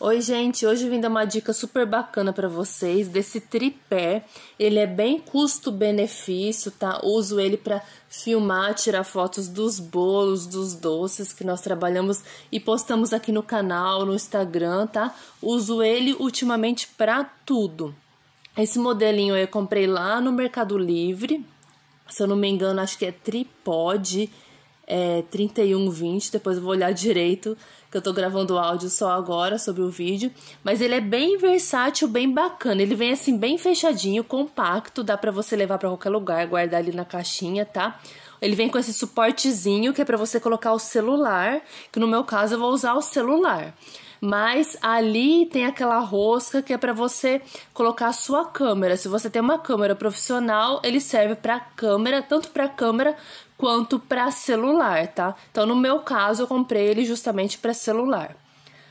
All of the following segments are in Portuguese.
Oi, gente, hoje eu vim dar uma dica super bacana para vocês desse tripé. Ele é bem custo-benefício, tá? Uso ele para filmar, tirar fotos dos bolos, dos doces que nós trabalhamos e postamos aqui no canal, no Instagram, tá? Uso ele ultimamente para tudo. Esse modelinho eu comprei lá no Mercado Livre. Se eu não me engano, acho que é tripode é 3120, depois eu vou olhar direito, que eu tô gravando o áudio só agora sobre o vídeo, mas ele é bem versátil, bem bacana. Ele vem assim bem fechadinho, compacto, dá para você levar para qualquer lugar, guardar ali na caixinha, tá? Ele vem com esse suportezinho que é para você colocar o celular, que no meu caso eu vou usar o celular. Mas ali tem aquela rosca que é para você colocar a sua câmera. Se você tem uma câmera profissional, ele serve para câmera, tanto para câmera quanto para celular, tá? Então, no meu caso, eu comprei ele justamente para celular.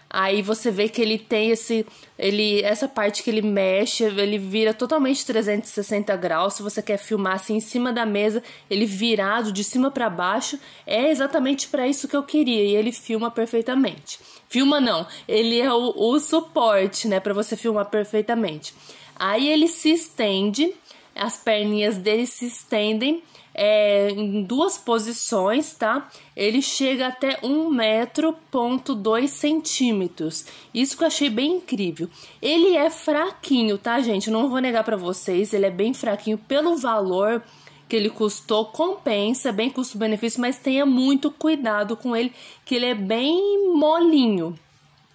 Aí você vê que ele tem esse ele essa parte que ele mexe, ele vira totalmente 360 graus. Se você quer filmar assim em cima da mesa, ele virado de cima para baixo, é exatamente para isso que eu queria e ele filma perfeitamente. Filma não, ele é o, o suporte, né, para você filmar perfeitamente. Aí ele se estende as perninhas dele se estendem é, em duas posições, tá? Ele chega até 1,2 metro ponto dois centímetros. Isso que eu achei bem incrível. Ele é fraquinho, tá, gente? Não vou negar para vocês, ele é bem fraquinho pelo valor que ele custou, compensa, bem custo-benefício, mas tenha muito cuidado com ele, que ele é bem molinho.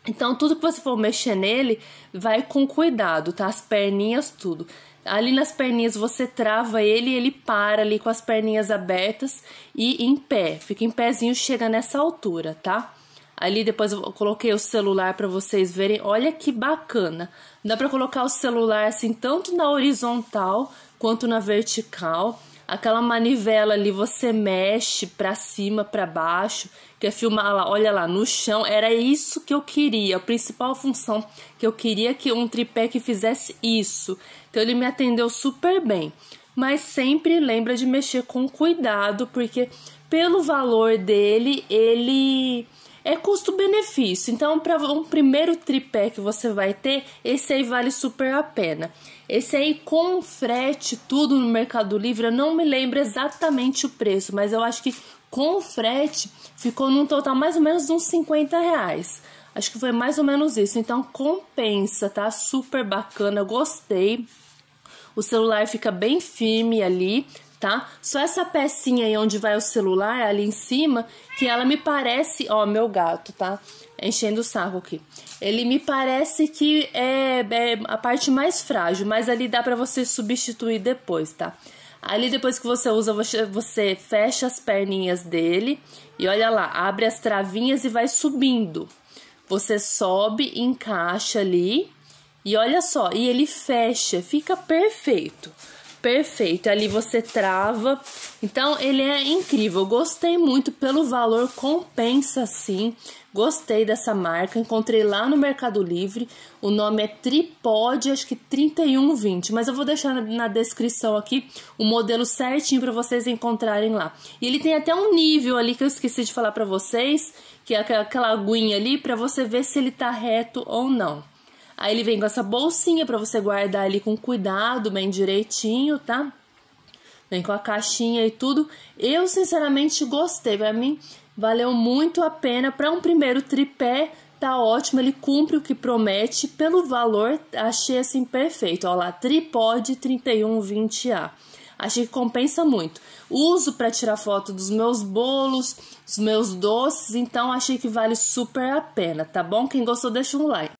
Então, tudo que você for mexer nele, vai com cuidado, tá? As perninhas, tudo ali nas perninhas você trava ele e ele para ali com as perninhas abertas e em pé. Fica em pezinho, chega nessa altura, tá? Ali depois eu coloquei o celular para vocês verem. Olha que bacana. Dá para colocar o celular assim tanto na horizontal quanto na vertical aquela manivela ali você mexe para cima, para baixo, quer filmar lá, olha lá, no chão, era isso que eu queria, a principal função que eu queria que um tripé que fizesse isso. Então ele me atendeu super bem, mas sempre lembra de mexer com cuidado, porque pelo valor dele, ele é custo-benefício. Então, para um primeiro tripé que você vai ter, esse aí vale super a pena. Esse aí com frete, tudo no Mercado Livre, eu não me lembro exatamente o preço, mas eu acho que com frete ficou num total mais ou menos uns 50 reais. Acho que foi mais ou menos isso. Então compensa, tá? Super bacana, gostei. O celular fica bem firme ali, tá? Só essa pecinha aí onde vai o celular, é ali em cima, que ela me parece... Ó, meu gato, tá? Enchendo o saco aqui. Ele me parece que é, é a parte mais frágil, mas ali dá pra você substituir depois, tá? Ali depois que você usa, você fecha as perninhas dele e olha lá, abre as travinhas e vai subindo. Você sobe, encaixa ali e olha só, e ele fecha, fica perfeito perfeito. Ali você trava. Então ele é incrível. Gostei muito pelo valor, compensa sim. Gostei dessa marca. Encontrei lá no Mercado Livre. O nome é Tripod, acho que 3120, mas eu vou deixar na descrição aqui o modelo certinho para vocês encontrarem lá. E ele tem até um nível ali que eu esqueci de falar para vocês, que é aquela aguinha ali para você ver se ele tá reto ou não. Aí ele vem com essa bolsinha para você guardar ali com cuidado, bem direitinho, tá? Vem com a caixinha e tudo. Eu sinceramente gostei, para mim valeu muito a pena para um primeiro tripé. Tá ótimo, ele cumpre o que promete. Pelo valor, achei assim perfeito. Olha lá, tripode 3120A. Achei que compensa muito. Uso para tirar foto dos meus bolos, dos meus doces, então achei que vale super a pena, tá bom? Quem gostou, deixa um like.